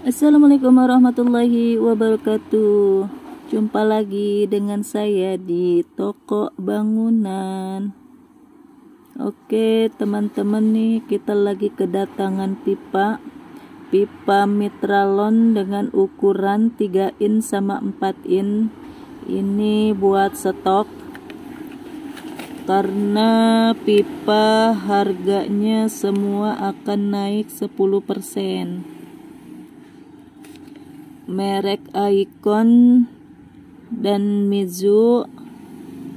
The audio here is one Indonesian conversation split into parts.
Assalamualaikum warahmatullahi wabarakatuh. Jumpa lagi dengan saya di toko bangunan. Oke, teman-teman nih, kita lagi kedatangan pipa. Pipa mitralon dengan ukuran 3 in sama 4 in. Ini buat stok karena pipa harganya semua akan naik 10% merek Icon dan Mizu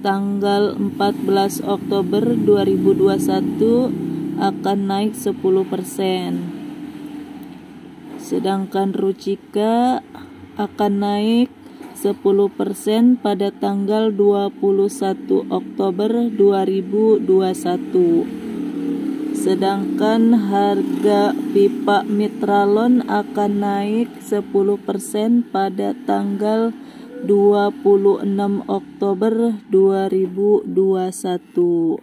tanggal 14 Oktober 2021 akan naik 10%. Sedangkan Rucika akan naik 10% pada tanggal 21 Oktober 2021. Sedangkan harga pipa mitralon akan naik 10% pada tanggal 26 Oktober 2021.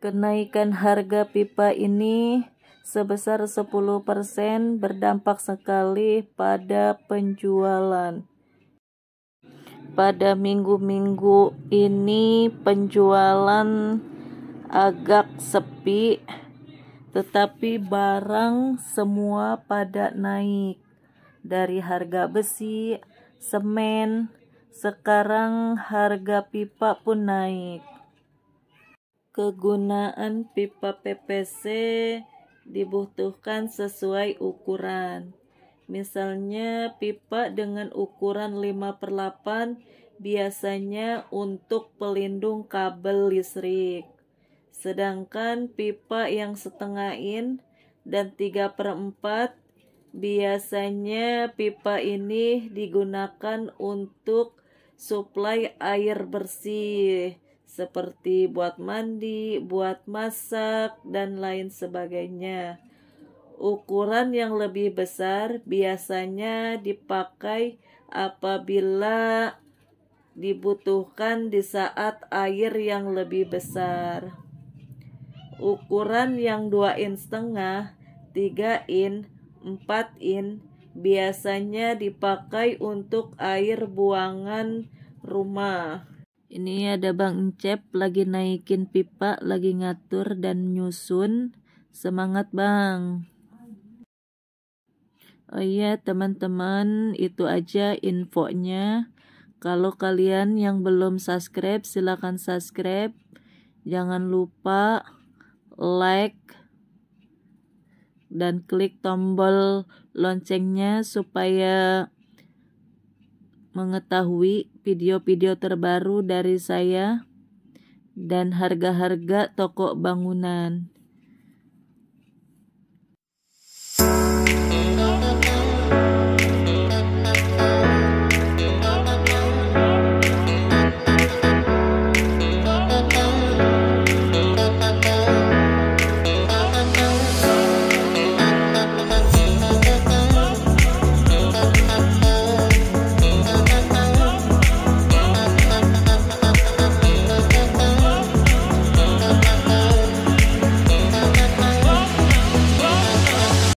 Kenaikan harga pipa ini sebesar 10% berdampak sekali pada penjualan pada minggu-minggu ini penjualan agak sepi tetapi barang semua pada naik dari harga besi, semen, sekarang harga pipa pun naik. Kegunaan pipa PPC dibutuhkan sesuai ukuran. Misalnya pipa dengan ukuran 5 per 8 biasanya untuk pelindung kabel listrik. Sedangkan pipa yang setengah in dan 3 per 4 biasanya pipa ini digunakan untuk suplai air bersih seperti buat mandi, buat masak, dan lain sebagainya. Ukuran yang lebih besar biasanya dipakai apabila dibutuhkan di saat air yang lebih besar. Ukuran yang dua in setengah, tiga in, empat in biasanya dipakai untuk air buangan rumah. Ini ada Bang Encep lagi naikin pipa, lagi ngatur dan nyusun. Semangat Bang. Oh iya teman-teman itu aja infonya. Kalau kalian yang belum subscribe silahkan subscribe. Jangan lupa like dan klik tombol loncengnya supaya mengetahui video-video terbaru dari saya dan harga-harga toko bangunan.